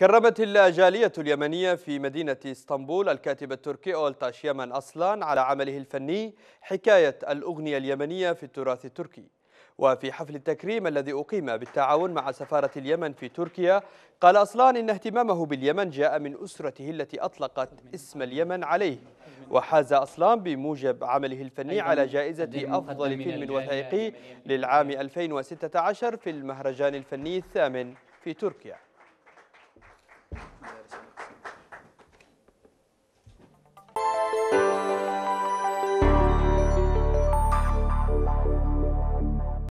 كربت الجالية اليمنية في مدينة اسطنبول الكاتب التركي أولتاش يمن أصلان على عمله الفني حكاية الأغنية اليمنية في التراث التركي وفي حفل التكريم الذي أقيم بالتعاون مع سفارة اليمن في تركيا قال أصلان إن اهتمامه باليمن جاء من أسرته التي أطلقت اسم اليمن عليه وحاز أصلان بموجب عمله الفني على جائزة أفضل فيلم وثائقي للعام 2016 في المهرجان الفني الثامن في تركيا